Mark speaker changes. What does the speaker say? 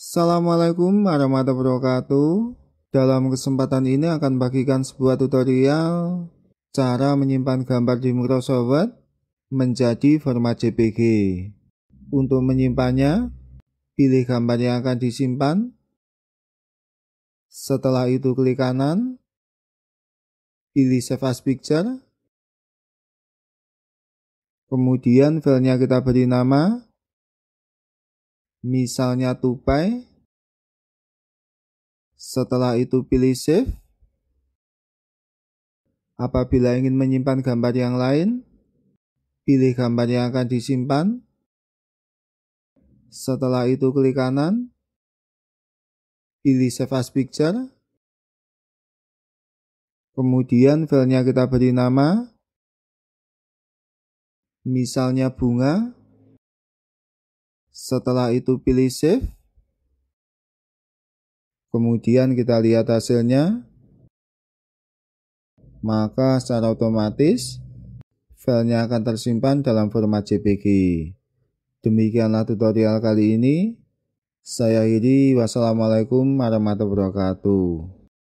Speaker 1: Assalamualaikum warahmatullahi wabarakatuh. Dalam kesempatan ini akan bagikan sebuah tutorial cara menyimpan gambar di Microsoft Word menjadi format JPG. Untuk menyimpannya, pilih gambar yang akan disimpan.
Speaker 2: Setelah itu klik kanan, pilih Save as Picture. Kemudian
Speaker 1: filenya kita beri nama misalnya tupai. Setelah itu pilih save. Apabila ingin menyimpan gambar yang lain, pilih gambar yang
Speaker 2: akan disimpan. Setelah itu klik kanan, pilih save as picture. Kemudian filenya kita beri nama, misalnya
Speaker 1: bunga. Setelah itu pilih save. Kemudian kita lihat hasilnya. Maka secara otomatis filenya akan tersimpan dalam format JPG. Demikianlah tutorial kali ini. Saya Hidi wassalamualaikum warahmatullahi wabarakatuh.